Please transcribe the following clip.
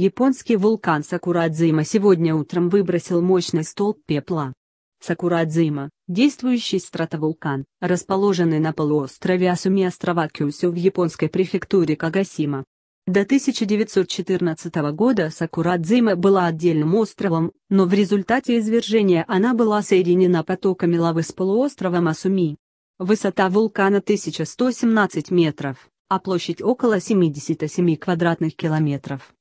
Японский вулкан Сакурадзима сегодня утром выбросил мощный столб пепла. Сакурадзима – действующий стратовулкан, расположенный на полуострове Асуми острова Кюсю в японской префектуре Кагасима. До 1914 года Сакурадзима была отдельным островом, но в результате извержения она была соединена потоками лавы с полуостровом Асуми. Высота вулкана 1117 метров, а площадь около 77 квадратных километров.